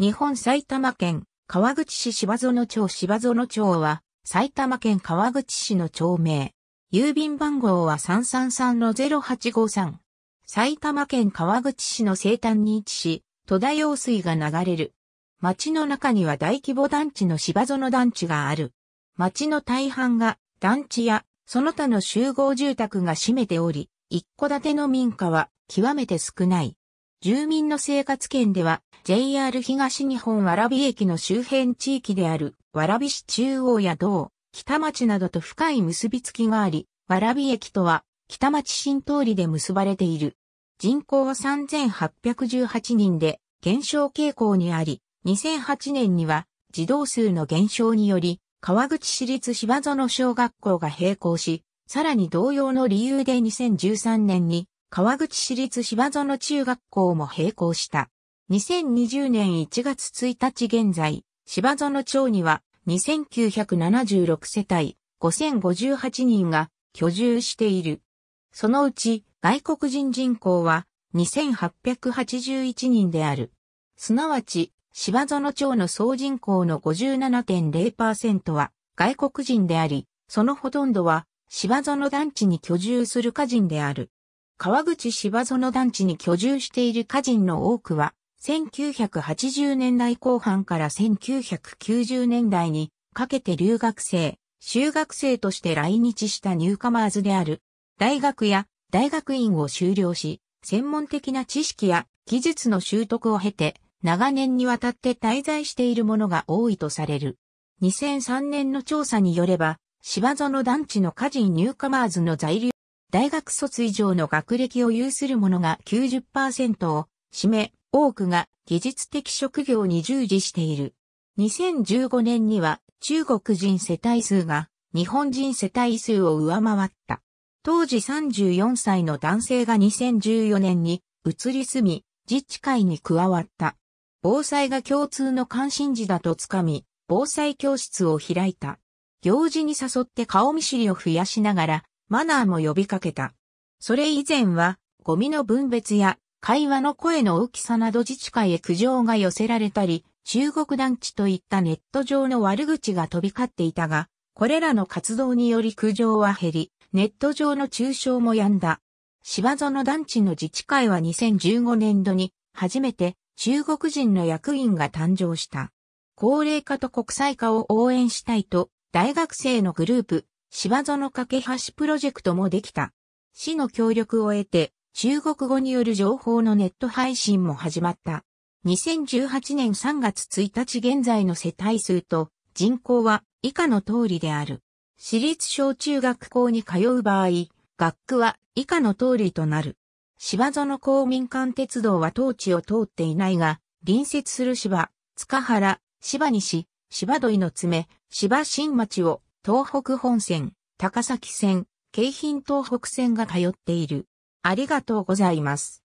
日本埼玉県川口市芝園町芝園町は埼玉県川口市の町名。郵便番号は333-0853。埼玉県川口市の西端に位置し、戸田用水が流れる。町の中には大規模団地の芝園団地がある。町の大半が団地やその他の集合住宅が占めており、一戸建ての民家は極めて少ない。住民の生活圏では JR 東日本蕨駅の周辺地域である、蕨市中央や道、北町などと深い結びつきがあり、蕨駅とは、北町新通りで結ばれている。人口は3818人で、減少傾向にあり、2008年には、児童数の減少により、川口市立芝園小学校が閉校し、さらに同様の理由で2013年に、川口市立芝園中学校も閉校した。2020年1月1日現在、芝園町には2976世帯5058人が居住している。そのうち外国人人口は2881人である。すなわち、芝園町の総人口の57.0%は外国人であり、そのほとんどは芝園団地に居住する家人である。川口芝園団地に居住している家人の多くは1980年代後半から1990年代にかけて留学生、修学生として来日したニューカマーズである。大学や大学院を修了し、専門的な知識や技術の習得を経て、長年にわたって滞在しているものが多いとされる。2003年の調査によれば、芝園団地の家人ニューカマーズの在留、大学卒以上の学歴を有する者が90%を占め、多くが技術的職業に従事している。2015年には中国人世帯数が日本人世帯数を上回った。当時34歳の男性が2014年に移り住み、自治会に加わった。防災が共通の関心事だとつかみ、防災教室を開いた。行事に誘って顔見知りを増やしながら、マナーも呼びかけた。それ以前は、ゴミの分別や会話の声の大きさなど自治会へ苦情が寄せられたり、中国団地といったネット上の悪口が飛び交っていたが、これらの活動により苦情は減り、ネット上の中傷も止んだ。芝園団地の自治会は2015年度に初めて中国人の役員が誕生した。高齢化と国際化を応援したいと、大学生のグループ、芝園架け橋プロジェクトもできた。市の協力を得て、中国語による情報のネット配信も始まった。2018年3月1日現在の世帯数と人口は以下の通りである。私立小中学校に通う場合、学区は以下の通りとなる。芝園公民館鉄道は当地を通っていないが、隣接する芝、塚原、芝西、芝土井の爪、芝新町を東北本線、高崎線、京浜東北線が通っている。ありがとうございます。